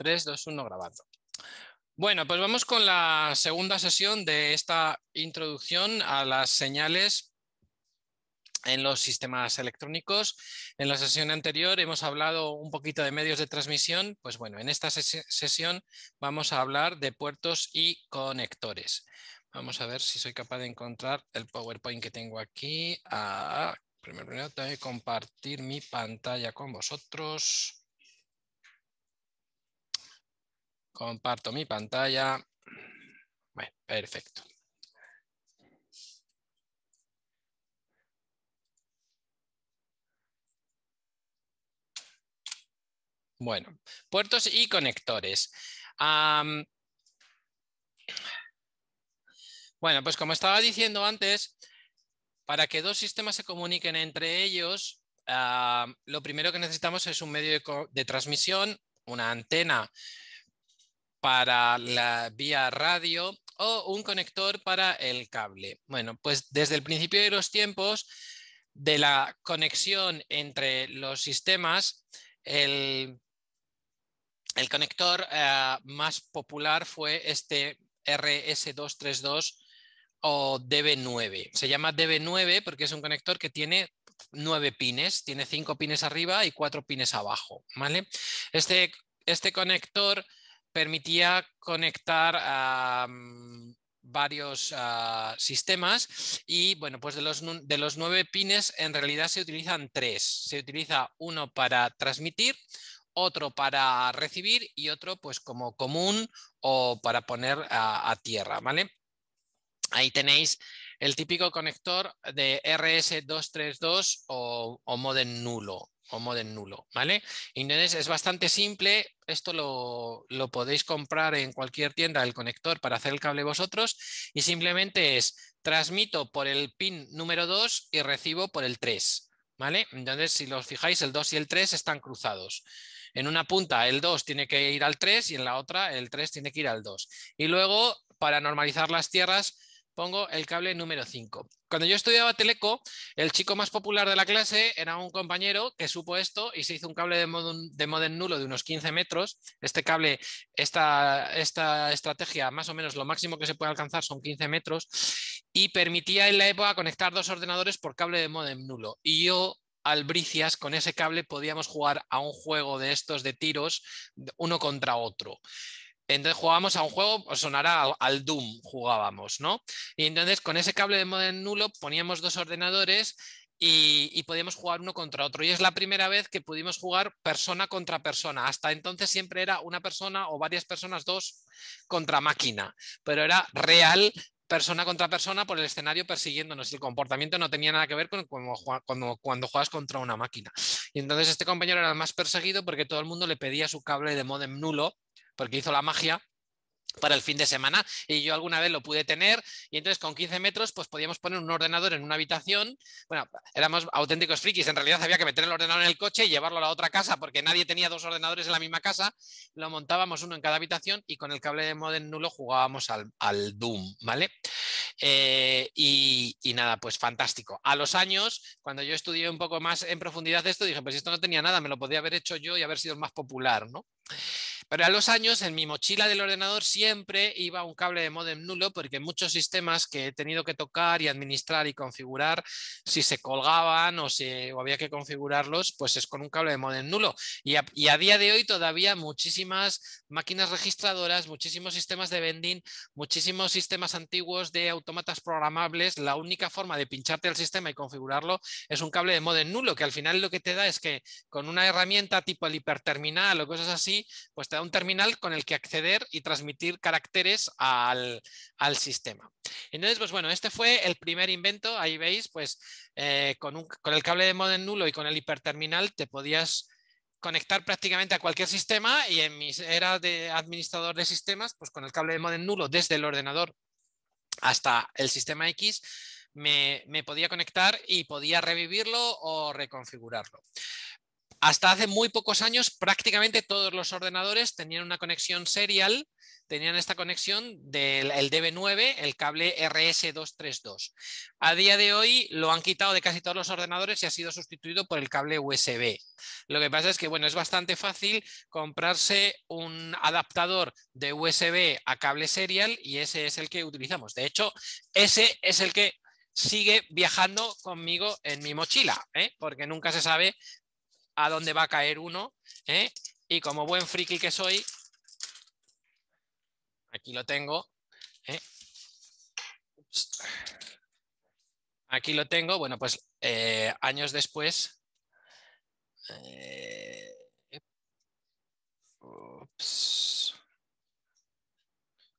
3, 2, 1, grabando. Bueno, pues vamos con la segunda sesión de esta introducción a las señales en los sistemas electrónicos. En la sesión anterior hemos hablado un poquito de medios de transmisión. Pues bueno, en esta sesión vamos a hablar de puertos y conectores. Vamos a ver si soy capaz de encontrar el PowerPoint que tengo aquí. A ah, primero, primero tengo que compartir mi pantalla con vosotros. Comparto mi pantalla. Bueno, perfecto. Bueno, puertos y conectores. bueno, pues como estaba diciendo antes, para que dos sistemas se comuniquen entre ellos, lo primero que necesitamos es un medio de transmisión, una antena para la vía radio o un conector para el cable. Bueno, pues desde el principio de los tiempos de la conexión entre los sistemas, el, conector eh, más popular fue este RS232 o DB9. Se llama DB9 porque es un conector que tiene nueve pines, tiene cinco pines arriba y cuatro pines abajo. ¿vale? Este, este conector permitía conectar mm, varios ah, sistemas y bueno pues de los, de los nueve pines en realidad se utilizan tres se utiliza uno para transmitir otro para recibir y otro pues como común o para poner a, tierra vale ahí tenéis el típico conector de RS232 o, o modem nulo o model nulo, ¿vale? Entonces es bastante simple, esto lo, lo, podéis comprar en cualquier tienda, el conector para hacer el cable vosotros y simplemente es transmito por el pin número 2 y recibo por el 3, ¿vale? Entonces si los fijáis el 2 y el 3 están cruzados. En una punta el 2 tiene que ir al 3 y en la otra el 3 tiene que ir al 2. Y luego para normalizar las tierras pongo el cable número 5. Cuando yo estudiaba Teleco, el chico más popular de la clase era un compañero que supo esto y se hizo un cable de modem, de nulo de unos 15 metros. Este cable, esta, esta estrategia, más o menos lo máximo que se puede alcanzar son 15 metros y permitía en la época conectar dos ordenadores por cable de modem nulo. Y yo albricias, con ese cable podíamos jugar a un juego de estos de tiros uno contra otro. Entonces jugábamos a un juego, sonará al Doom, jugábamos, ¿no? Y entonces con ese cable de modem nulo poníamos dos ordenadores y, y, podíamos jugar uno contra otro. Y es la primera vez que pudimos jugar persona contra persona. Hasta entonces siempre era una persona o varias personas, dos contra máquina, pero era real persona contra persona por el escenario persiguiéndonos. El comportamiento no tenía nada que ver con cuando, cuando, juegas contra una máquina. Y entonces este compañero era el más perseguido porque todo el mundo le pedía su cable de modem nulo porque hizo la magia para el fin de semana y yo alguna vez lo pude tener y entonces con 15 metros pues podíamos poner un ordenador en una habitación, bueno, éramos auténticos frikis, en realidad había que meter el ordenador en el coche y llevarlo a la otra casa porque nadie tenía dos ordenadores en la misma casa, lo montábamos uno en cada habitación y con el cable de modem nulo jugábamos al, Doom, ¿vale? Eh, y, nada, pues fantástico. A los años, cuando yo estudié un poco más en profundidad esto, dije, pues esto no tenía nada, me lo podía haber hecho yo y haber sido más popular, ¿no? pero a los años, en mi mochila del ordenador siempre iba un cable de modem nulo porque muchos sistemas que he tenido que tocar y administrar y configurar, si se colgaban o si había que configurarlos, pues es con un cable de modem nulo. Y a, día de hoy todavía muchísimas máquinas registradoras, muchísimos sistemas de vending, muchísimos sistemas antiguos de autómatas programables, la única forma de pincharte el sistema y configurarlo es un cable de modem nulo, que al final lo que te da es que con una herramienta tipo el hiperterminal o cosas así, pues te da un terminal con el que acceder y transmitir caracteres al, sistema. Entonces, pues bueno, este fue el primer invento, ahí veis, pues eh, con, con el cable de modem nulo y con el hiperterminal te podías conectar prácticamente a cualquier sistema y en mi era de administrador de sistemas, pues con el cable de modem nulo desde el ordenador hasta el sistema X, me, me, podía conectar y podía revivirlo o reconfigurarlo. Hasta hace muy pocos años prácticamente todos los ordenadores tenían una conexión serial, tenían esta conexión del DB9, el cable RS232. A día de hoy lo han quitado de casi todos los ordenadores y ha sido sustituido por el cable USB. Lo que pasa es que bueno, es bastante fácil comprarse un adaptador de USB a cable serial y ese es el que utilizamos. De hecho, ese es el que sigue viajando conmigo en mi mochila, ¿eh? porque nunca se sabe a dónde va a caer uno. ¿eh? Y como buen friki que soy, aquí lo tengo. ¿eh? Aquí lo tengo. Bueno, pues eh, años después.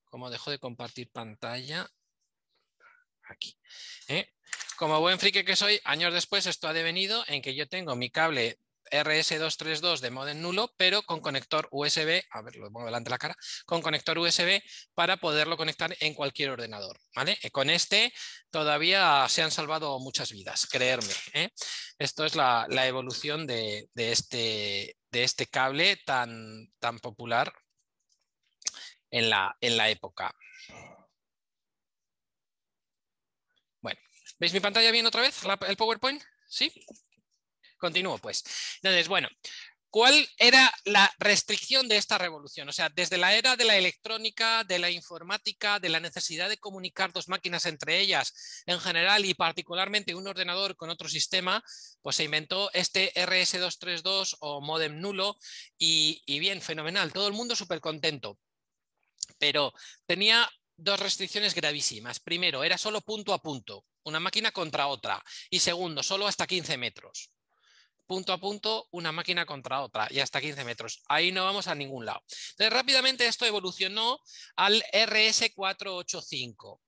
Como dejo de compartir pantalla. Aquí. Como buen friki que soy, años después esto ha devenido en que yo tengo mi cable RS232 de modem nulo, pero con conector USB, a ver, lo pongo delante de la cara, con conector USB para poderlo conectar en cualquier ordenador. ¿vale? Eh, con este todavía se han salvado muchas vidas, creerme. ¿eh? Esto es la, evolución este, de, este, cable tan, popular en la, en la época. Bueno, ¿veis mi pantalla bien otra vez? ¿El PowerPoint? ¿Sí? Continúo, pues. Entonces, bueno, ¿Cuál era la restricción de esta revolución? O sea, desde la era de la electrónica, de la informática, de la necesidad de comunicar dos máquinas entre ellas en general y particularmente un ordenador con otro sistema, pues se inventó este RS232 o modem nulo y, bien, fenomenal, todo el mundo súper contento. Pero tenía dos restricciones gravísimas. Primero, era solo punto a punto, una máquina contra otra. Y segundo, solo hasta 15 metros punto a punto una máquina contra otra y hasta 15 metros. Ahí no vamos a ningún lado. Entonces rápidamente esto evolucionó al RS485.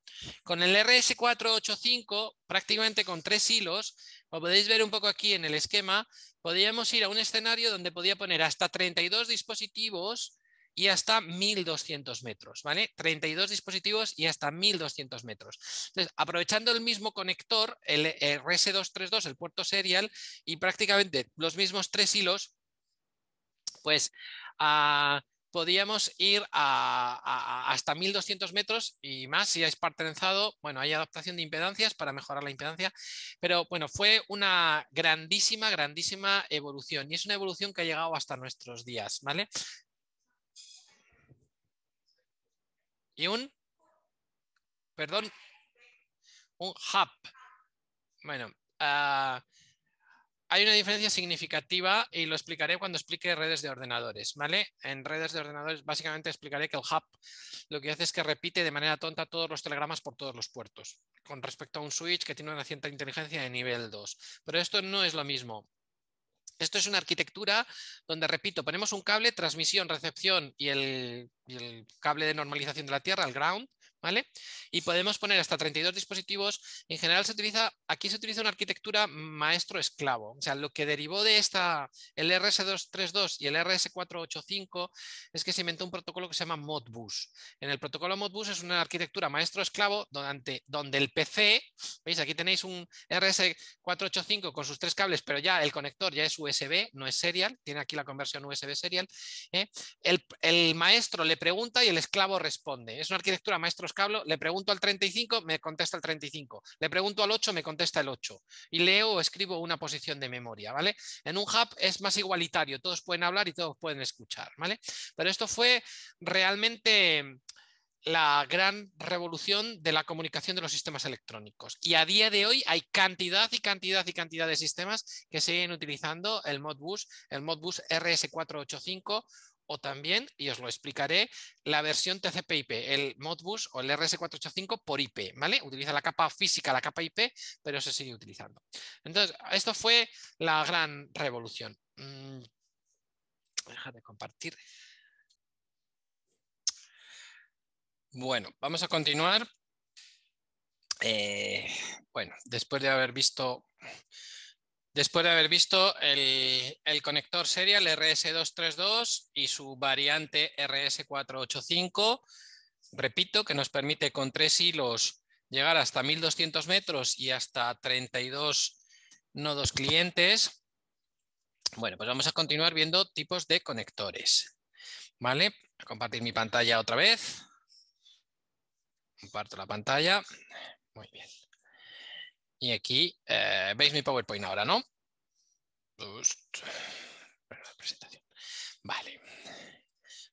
Con el RS485 prácticamente con tres hilos, como podéis ver un poco aquí en el esquema, podíamos ir a un escenario donde podía poner hasta 32 dispositivos y hasta 1200 metros, ¿vale? 32 dispositivos y hasta 1200 metros. Entonces, aprovechando el mismo conector, el RS232, el puerto serial, y prácticamente los mismos tres hilos, pues ah, podíamos ir hasta 1200 metros y más si es partenizado. Bueno, hay adaptación de impedancias para mejorar la impedancia, pero bueno, fue una grandísima, grandísima evolución y es una evolución que ha llegado hasta nuestros días, ¿vale? y un, perdón, un hub. Bueno, ah, hay una diferencia significativa y lo explicaré cuando explique redes de ordenadores, ¿vale? En redes de ordenadores básicamente explicaré que el hub lo que hace es que repite de manera tonta todos los telegramas por todos los puertos, con respecto a un switch que tiene una cierta inteligencia de nivel 2. Pero esto no es lo mismo. Esto es una arquitectura donde, repito, ponemos un cable, transmisión, recepción y el, cable de normalización de la Tierra, el ground, ¿vale? Y podemos poner hasta 32 dispositivos. En general se utiliza, aquí se utiliza una arquitectura maestro-esclavo. O sea, lo que derivó de esta, el RS232 y el RS485 es que se inventó un protocolo que se llama Modbus. En el protocolo Modbus es una arquitectura maestro-esclavo donde, donde el PC, veis, aquí tenéis un RS485 con sus tres cables, pero ya el conector ya es USB, no es serial, tiene aquí la conversión USB serial. ¿eh? El, el maestro le pregunta y el esclavo responde. Es una arquitectura maestro-esclavo que hablo, le pregunto al 35, me contesta el 35. Le pregunto al 8, me contesta el 8. Y leo o escribo una posición de memoria, ¿vale? En un hub es más igualitario, todos pueden hablar y todos pueden escuchar, ¿vale? Pero esto fue realmente la gran revolución de la comunicación de los sistemas electrónicos. Y a día de hoy hay cantidad y cantidad y cantidad de sistemas que siguen utilizando el Modbus, el Modbus RS485 o también, y os lo explicaré, la versión TCP/IP, el Modbus o el RS485 por IP, ¿vale? Utiliza la capa física, la capa IP, pero se sigue utilizando. Entonces, esto fue la gran revolución. Mm. Deja de compartir. Bueno, vamos a continuar. Eh, bueno, después de haber visto Después de haber visto el, conector serial RS232 y su variante RS485, repito, que nos permite con tres hilos llegar hasta 1200 metros y hasta 32 nodos clientes. Bueno, pues vamos a continuar viendo tipos de conectores. ¿Vale? a compartir mi pantalla otra vez. Comparto la pantalla. Muy bien. Y aquí eh, veis mi PowerPoint ahora, ¿no? Vale.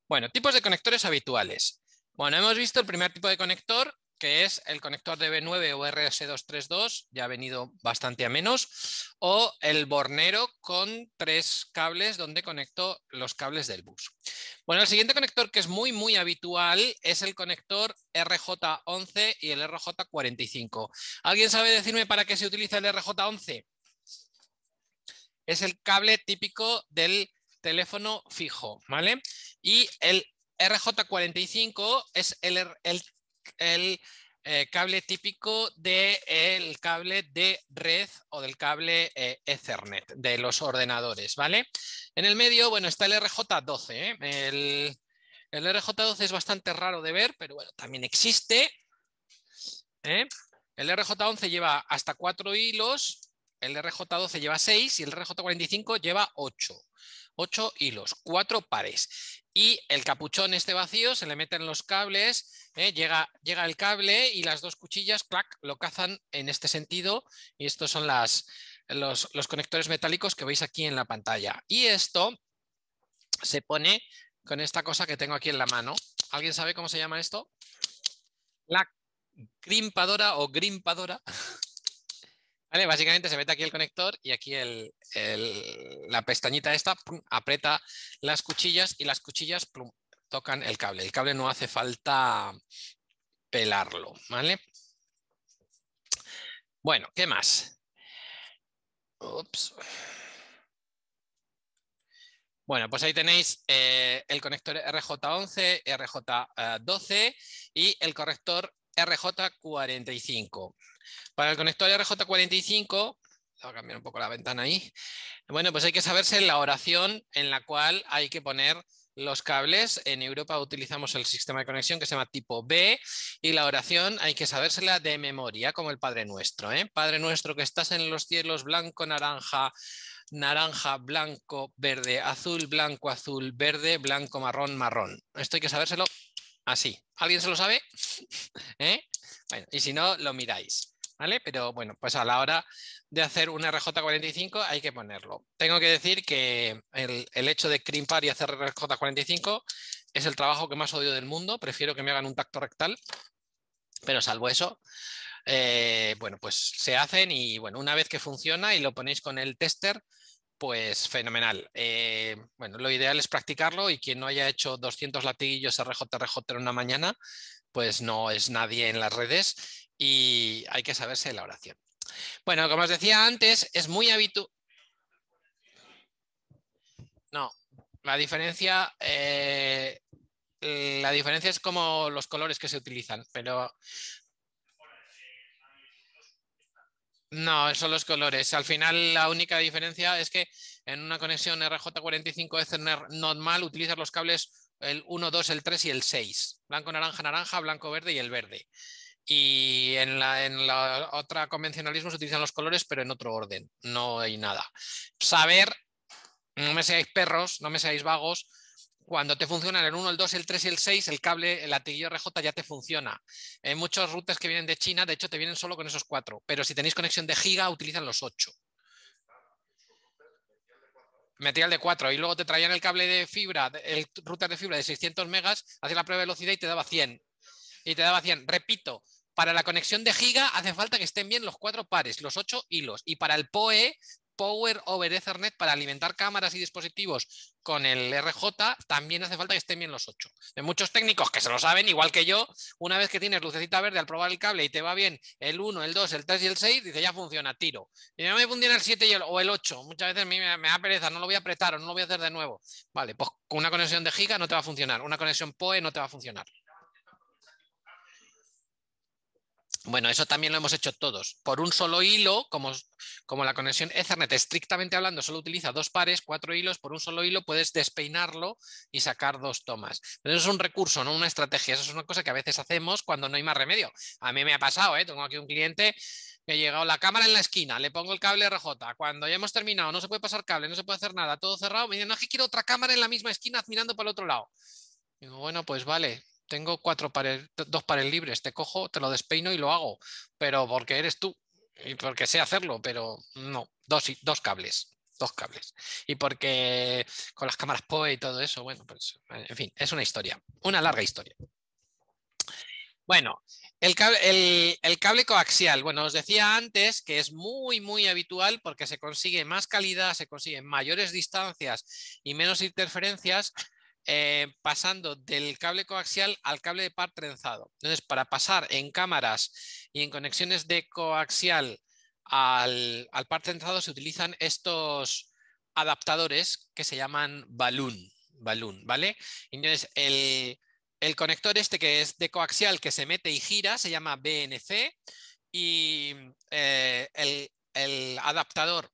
Bueno, tipos de conectores habituales. Bueno, hemos visto el primer tipo de conector, que es el conector DB9 o RS232, ya ha venido bastante a menos, o el bornero con tres cables donde conecto los cables del bus. Bueno, el siguiente conector que es muy, muy habitual es el conector RJ11 y el RJ45. ¿Alguien sabe decirme para qué se utiliza el RJ11? Es el cable típico del teléfono fijo, ¿vale? Y el RJ45 es el, el, el eh, cable típico del el cable de red o del cable eh, Ethernet de los ordenadores, ¿vale? En el medio, bueno, está el RJ12. ¿eh? El, RJ12 es bastante raro de ver, pero bueno, también existe. El RJ11 lleva hasta cuatro hilos, el RJ12 lleva 6 y el RJ45 lleva 8. 8 hilos, cuatro pares. Y el capuchón este vacío, se le meten los cables, eh, llega, llega, el cable y las dos cuchillas, clac, lo cazan en este sentido. Y estos son las, los, los conectores metálicos que veis aquí en la pantalla. Y esto se pone con esta cosa que tengo aquí en la mano. ¿Alguien sabe cómo se llama esto? La grimpadora o grimpadora. básicamente se mete aquí el conector y aquí la pestañita esta aprieta las cuchillas y las cuchillas tocan el cable. El cable no hace falta pelarlo, ¿vale? Bueno, ¿qué más? Bueno, pues ahí tenéis eh, el conector RJ11, RJ12 y el corrector RJ45. Para el conector RJ45, voy a cambiar un poco la ventana ahí, bueno, pues hay que saberse la oración en la cual hay que poner los cables. En Europa utilizamos el sistema de conexión que se llama tipo B y la oración hay que sabérsela de memoria, como el Padre Nuestro. ¿eh? Padre Nuestro que estás en los cielos, blanco, naranja, naranja, blanco, verde, azul, blanco, azul, verde, blanco, marrón, marrón. Esto hay que sabérselo así. ¿Alguien se lo sabe? ¿Eh? y si no, lo miráis. ¿Vale? Pero bueno, pues a la hora de hacer un RJ45 hay que ponerlo. Tengo que decir que el, hecho de crimpar y hacer RJ45 es el trabajo que más odio del mundo. Prefiero que me hagan un tacto rectal, pero salvo eso, eh, bueno, pues se hacen y bueno, una vez que funciona y lo ponéis con el tester, pues fenomenal. Eh, bueno, lo ideal es practicarlo y quien no haya hecho 200 latiguillos RJRJ en una mañana, pues no es nadie en las redes y hay que saberse la oración. Bueno, como os decía antes, es muy habitual. No, la diferencia, eh, la diferencia es como los colores que se utilizan, pero No, son los colores. Al final la única diferencia es que en una conexión RJ45 Ethernet normal utilizas los cables el 1, 2, el 3 y el 6. Blanco, naranja, naranja, blanco, verde y el verde. Y en la, otra convencionalismo se utilizan los colores, pero en otro orden, no hay nada. Saber, no me seáis perros, no me seáis vagos, cuando te funcionan el 1, el 2, el 3 y el 6, el cable, el latiguillo RJ ya te funciona. En muchos routers que vienen de China, de hecho, te vienen solo con esos cuatro, pero si tenéis conexión de giga, utilizan los 8 material de 4 y luego te traían el cable de fibra, el router de fibra de 600 megas, hacía la prueba de velocidad y te daba 100. Y te daba 100. Repito, para la conexión de giga hace falta que estén bien los cuatro pares, los ocho hilos. Y para el POE Power over Ethernet para alimentar cámaras y dispositivos con el RJ, también hace falta que estén bien los 8. De muchos técnicos que se lo saben, igual que yo, una vez que tienes lucecita verde al probar el cable y te va bien el 1, el 2, el 3 y el 6, dice ya funciona, tiro. Y no me funciona el 7 el, o el 8. Muchas veces me, me da pereza, no lo voy a apretar o no lo voy a hacer de nuevo. Vale, pues con una conexión de giga no te va a funcionar, una conexión POE no te va a funcionar. Bueno, eso también lo hemos hecho todos. Por un solo hilo, como, como la conexión Ethernet estrictamente hablando solo utiliza dos pares, cuatro hilos, por un solo hilo puedes despeinarlo y sacar dos tomas. Pero eso es un recurso, no una estrategia. Eso es una cosa que a veces hacemos cuando no hay más remedio. A mí me ha pasado, ¿eh? tengo aquí un cliente que ha llegado la cámara en la esquina, le pongo el cable RJ. Cuando ya hemos terminado, no se puede pasar cable, no se puede hacer nada, todo cerrado. Me dicen, no, quiero otra cámara en la misma esquina mirando para el otro lado. Digo, bueno, pues vale, tengo cuatro dos pares libres, te cojo, te lo despeino y lo hago, pero porque eres tú y porque sé hacerlo, pero no, dos, dos cables, dos cables. Y porque con las cámaras POE y todo eso, bueno, pues, en fin, es una historia, una larga historia. Bueno, el cable, el cable, coaxial, bueno, os decía antes que es muy, muy habitual porque se consigue más calidad, se consiguen mayores distancias y menos interferencias eh, pasando del cable coaxial al cable de par trenzado. Entonces, para pasar en cámaras y en conexiones de coaxial al, par trenzado se utilizan estos adaptadores que se llaman balloon, ¿vale? Entonces, el, conector este que es de coaxial que se mete y gira se llama BNC y eh, el, el, adaptador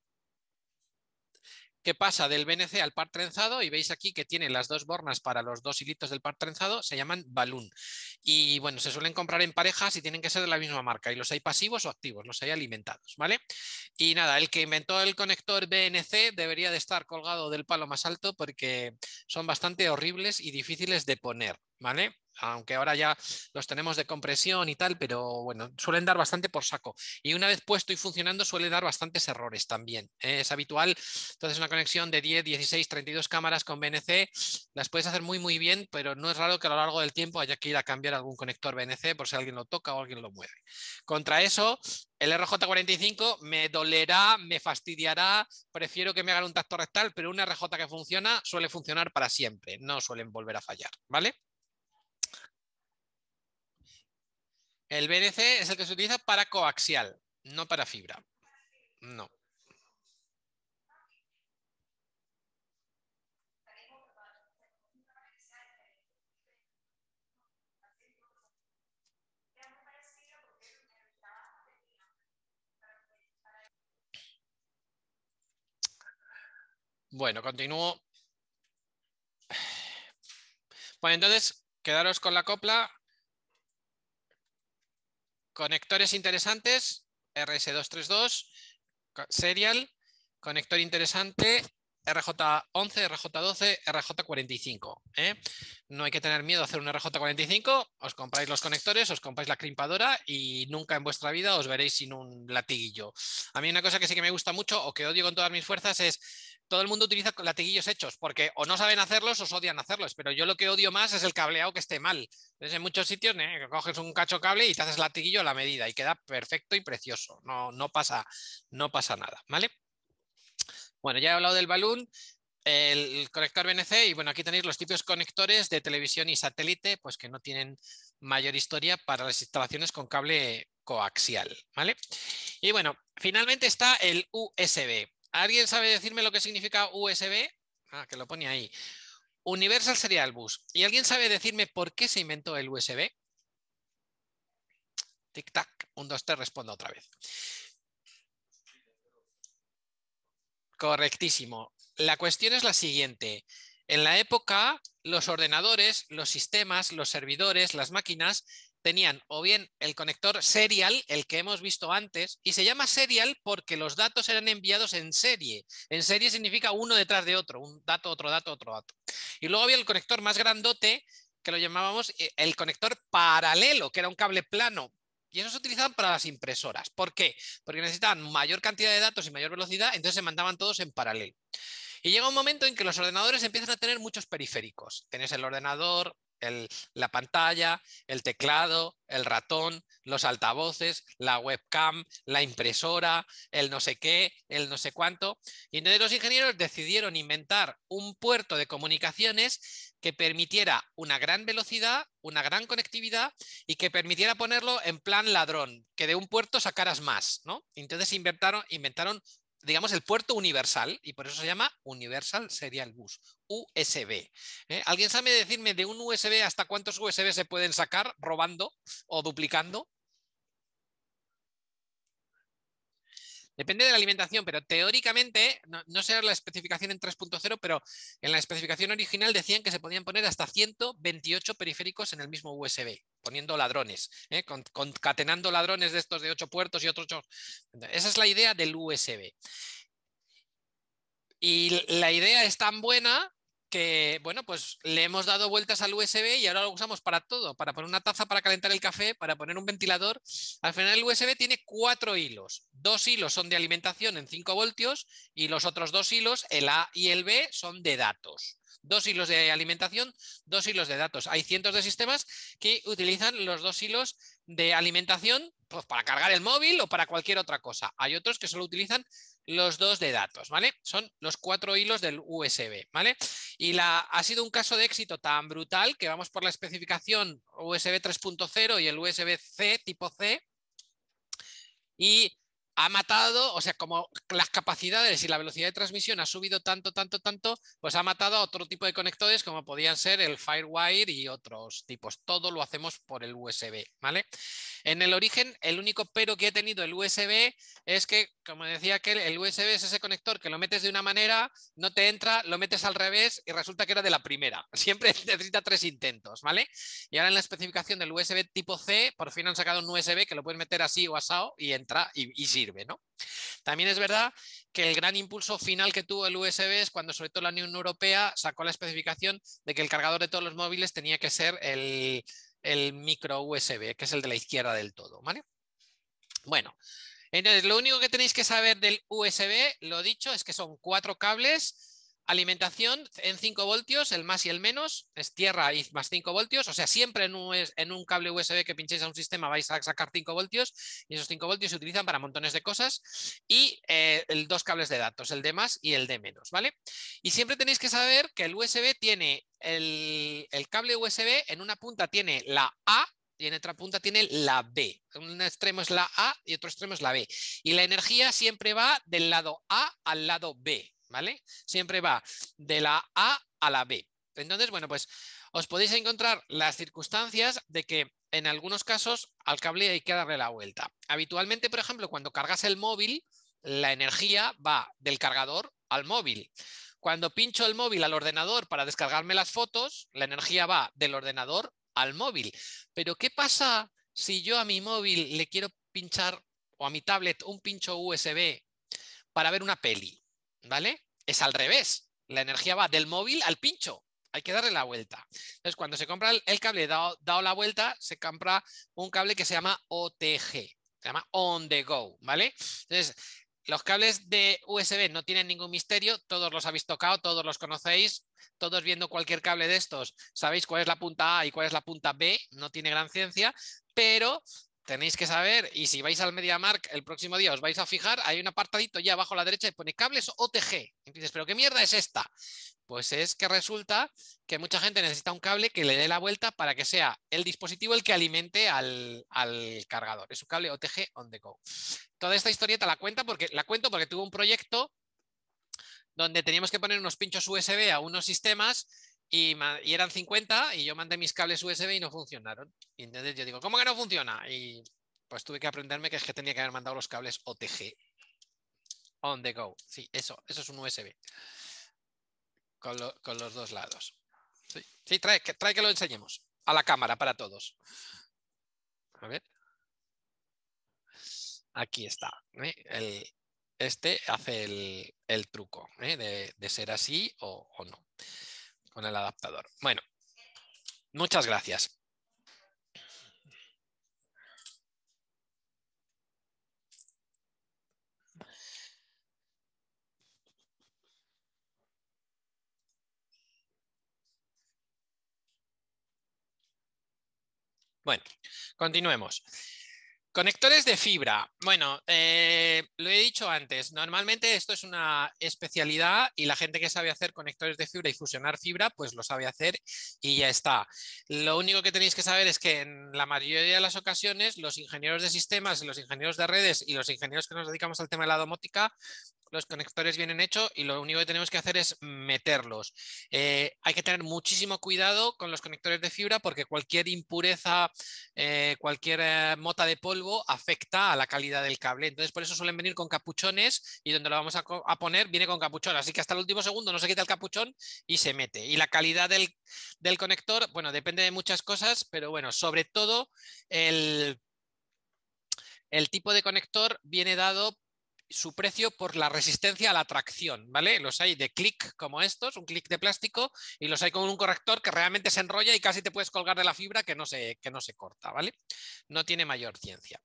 que pasa del BNC al par trenzado y veis aquí que tiene las dos bornas para los dos hilitos del par trenzado, se llaman balún. Y bueno, se suelen comprar en parejas y tienen que ser de la misma marca. Y los hay pasivos o activos, los hay alimentados, ¿vale? Y nada, el que inventó el conector BNC debería de estar colgado del palo más alto porque son bastante horribles y difíciles de poner, ¿vale? aunque ahora ya los tenemos de compresión y tal, pero bueno, suelen dar bastante por saco. Y una vez puesto y funcionando, suele dar bastantes errores también. ¿eh? Es habitual. Entonces, una conexión de 10, 16, 32 cámaras con BNC, las puedes hacer muy, muy bien, pero no es raro que a lo largo del tiempo haya que ir a cambiar algún conector BNC por si alguien lo toca o alguien lo mueve. Contra eso, el RJ45 me dolerá, me fastidiará, prefiero que me hagan un tacto rectal, pero una RJ que funciona suele funcionar para siempre, no suelen volver a fallar, ¿vale? El BNC es el que se utiliza para coaxial, no para fibra. No. Bueno, continúo. Bueno, entonces, quedaros con la copla Conectores interesantes, RS232, serial, conector interesante, RJ11, RJ12, RJ45. No hay que tener miedo a hacer un RJ45, os compráis los conectores, os compráis la crimpadora y nunca en vuestra vida os veréis sin un latiguillo. A mí una cosa que sí que me gusta mucho o que odio con todas mis fuerzas es todo el mundo utiliza latiguillos hechos porque o no saben hacerlos o os odian hacerlos, pero yo lo que odio más es el cableado que esté mal. Entonces en muchos sitios ¿eh? coges un cacho cable y te haces latiguillo a la medida y queda perfecto y precioso. No, pasa, no pasa nada, ¿vale? Bueno, ya he hablado del balón, el conector BNC y bueno, aquí tenéis los de conectores de televisión y satélite, pues que no tienen mayor historia para las instalaciones con cable coaxial, ¿vale? Y bueno, finalmente está el USB. ¿Alguien sabe decirme lo que significa USB? Ah, que lo pone ahí. Universal Serial Bus. ¿Y alguien sabe decirme por qué se inventó el USB? Tic-tac, un, dos, tres, responde otra vez. Correctísimo. La cuestión es la siguiente. En la época, los ordenadores, los sistemas, los servidores, las máquinas tenían o bien el conector serial, el que hemos visto antes, y se llama serial porque los datos eran enviados en serie. En serie significa uno detrás de otro, un dato, otro dato, otro dato. Y luego había el conector más grandote, que lo llamábamos eh, el conector paralelo, que era un cable plano y eso se utilizaban para las impresoras. ¿Por qué? Porque necesitaban mayor cantidad de datos y mayor velocidad, entonces se mandaban todos en paralelo. Y llega un momento en que los ordenadores empiezan a tener muchos periféricos. Tienes el ordenador, la pantalla, el teclado, el ratón, los altavoces, la webcam, la impresora, el no sé qué, el no sé cuánto. Y entonces los ingenieros decidieron inventar un puerto de comunicaciones que permitiera una gran velocidad, una gran conectividad y que permitiera ponerlo en plan ladrón, que de un puerto sacaras más, ¿no? Entonces inventaron, digamos, el puerto universal, y por eso se llama Universal Serial Bus, USB. ¿eh? ¿Alguien sabe decirme de un USB hasta cuántos USB se pueden sacar robando o duplicando? Depende de la alimentación, pero teóricamente, no, sé la especificación en 3.0, pero en la especificación original decían que se podían poner hasta 128 periféricos en el mismo USB, poniendo ladrones, ¿eh? concatenando ladrones de estos de 8 puertos y otros 8. Esa es la idea del USB. Y la idea es tan buena que, bueno, pues le hemos dado vueltas al USB y ahora lo usamos para todo, para poner una taza para calentar el café, para poner un ventilador. Al final el USB tiene cuatro hilos. Dos hilos son de alimentación en 5 voltios y los otros dos hilos, el A y el B, son de datos. Dos hilos de alimentación, dos hilos de datos. Hay cientos de sistemas que utilizan los dos hilos de alimentación pues, para cargar el móvil o para cualquier otra cosa. Hay otros que solo utilizan los dos de datos, ¿vale? Son los cuatro hilos del USB, ¿vale? Y la, ha sido un caso de éxito tan brutal que vamos por la especificación USB 3.0 y el USB-C tipo C. Y ha matado, o sea, como las capacidades y la velocidad de transmisión ha subido tanto, tanto, tanto, pues ha matado a otro tipo de conectores como podían ser el Firewire y otros tipos. Todo lo hacemos por el USB, ¿vale? En el origen, el único pero que he tenido el USB es que, como decía que el USB es ese conector que lo metes de una manera, no te entra, lo metes al revés y resulta que era de la primera. Siempre necesita tres intentos, ¿vale? Y ahora en la especificación del USB tipo C, por fin han sacado un USB que lo puedes meter así o asado y entra y, y sí también es verdad que el gran impulso final que tuvo el USB es cuando sobre todo la Unión Europea sacó la especificación de que el cargador de todos los móviles tenía que ser el, micro USB, que es el de la izquierda del todo. Bueno, entonces lo único que tenéis que saber del USB, lo dicho, es que son cuatro cables Alimentación en 5 voltios, el más y el menos, es tierra y más 5 voltios, o sea, siempre en un, en un cable USB que pinchéis a un sistema vais a sacar 5 voltios y esos 5 voltios se utilizan para montones de cosas y eh, el, dos cables de datos, el de más y el de menos, ¿vale? Y siempre tenéis que saber que el USB tiene, el, el cable USB en una punta tiene la A y en otra punta tiene la B. Un extremo es la A y otro extremo es la B. Y la energía siempre va del lado A al lado B. Siempre va de la A a la B. Entonces, bueno, pues os podéis encontrar las circunstancias de que en algunos casos al cable hay que darle la vuelta. Habitualmente, por ejemplo, cuando cargas el móvil, la energía va del cargador al móvil. Cuando pincho el móvil al ordenador para descargarme las fotos, la energía va del ordenador al móvil. Pero ¿qué pasa si yo a mi móvil le quiero pinchar o a mi tablet un pincho USB para ver una peli? ¿vale? Es al revés. La energía va del móvil al pincho. Hay que darle la vuelta. Entonces, cuando se compra el cable dado, la vuelta, se compra un cable que se llama OTG. Se llama On the Go, ¿vale? Entonces, los cables de USB no tienen ningún misterio, todos los habéis tocado, todos los conocéis, todos viendo cualquier cable de estos sabéis cuál es la punta A y cuál es la punta B, no tiene gran ciencia, pero tenéis que saber, y si vais al MediaMark el próximo día, os vais a fijar, hay un apartadito ya abajo a la derecha que pone cables OTG. Y pero ¿qué mierda es esta? Pues es que resulta que mucha gente necesita un cable que le dé la vuelta para que sea el dispositivo el que alimente al, al cargador. Es un cable OTG on the go. Toda esta historieta la, cuenta porque, la cuento porque tuve un proyecto donde teníamos que poner unos pinchos USB a unos sistemas y, eran 50 y yo mandé mis cables USB y no funcionaron. Y entonces yo digo, ¿cómo que no funciona? Y pues tuve que aprenderme que es que tenía que haber mandado los cables OTG. On the go. Sí, eso, eso es un USB. Con, los dos lados. Sí, trae, que, lo enseñemos. A la cámara para todos. A ver. Aquí está. ¿eh? este hace el, truco ¿eh? de, ser así o, o no con el adaptador. Bueno, muchas gracias. Bueno, continuemos. Conectores de fibra. Bueno, eh, lo he dicho antes, normalmente esto es una especialidad y la gente que sabe hacer conectores de fibra y fusionar fibra, pues lo sabe hacer y ya está. Lo único que tenéis que saber es que en la mayoría de las ocasiones los ingenieros de sistemas, los ingenieros de redes y los ingenieros que nos dedicamos al tema de la domótica los conectores vienen hechos y lo único que tenemos que hacer es meterlos. Eh, hay que tener muchísimo cuidado con los conectores de fibra porque cualquier impureza, eh, cualquier eh, mota de polvo afecta a la calidad del cable. Entonces, por eso suelen venir con capuchones y donde lo vamos a, poner viene con capuchón. Así que hasta el último segundo no se quita el capuchón y se mete. Y la calidad del, conector, bueno, depende de muchas cosas, pero bueno, sobre todo el el tipo de conector viene dado su precio por la resistencia a la tracción, ¿vale? Los hay de clic como estos, un clic de plástico, y los hay con un corrector que realmente se enrolla y casi te puedes colgar de la fibra que no se, que no se corta, ¿vale? No tiene mayor ciencia.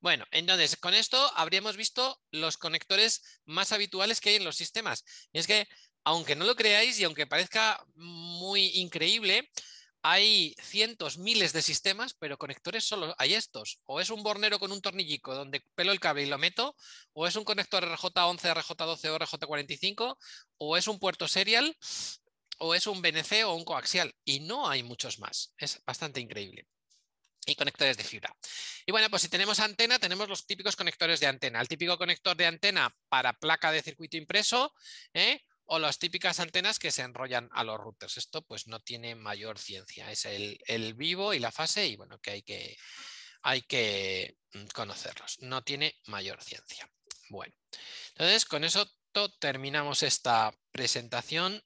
Bueno, entonces con esto habríamos visto los conectores más habituales que hay en los sistemas. Y es que, aunque no lo creáis y aunque parezca muy increíble, hay cientos, miles de sistemas, pero conectores solo hay estos. O es un bornero con un tornillico donde pelo el cable y lo meto, o es un conector RJ11, RJ12 o RJ45, o es un puerto serial, o es un BNC o un coaxial. Y no hay muchos más. Es bastante increíble y conectores de fibra. Y bueno, pues si tenemos antena, tenemos los típicos conectores de antena. El típico conector de antena para placa de circuito impreso, ¿eh? o las típicas antenas que se enrollan a los routers. Esto pues no tiene mayor ciencia, es el, el vivo y la fase y bueno, que hay que, hay que mm, conocerlos. No tiene mayor ciencia. Bueno, entonces con eso terminamos esta presentación